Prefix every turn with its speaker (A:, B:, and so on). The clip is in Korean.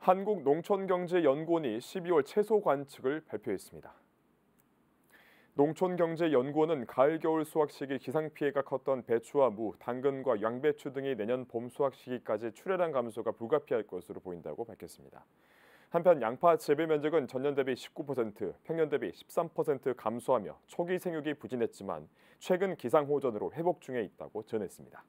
A: 한국농촌경제연구원이 12월 채소 관측을 발표했습니다. 농촌경제연구원은 가을-겨울 수확 시기 기상피해가 컸던 배추와 무, 당근과 양배추 등이 내년 봄 수확 시기까지 출하량 감소가 불가피할 것으로 보인다고 밝혔습니다. 한편 양파 재배 면적은 전년 대비 19%, 평년 대비 13% 감소하며 초기 생육이 부진했지만 최근 기상호전으로 회복 중에 있다고 전했습니다.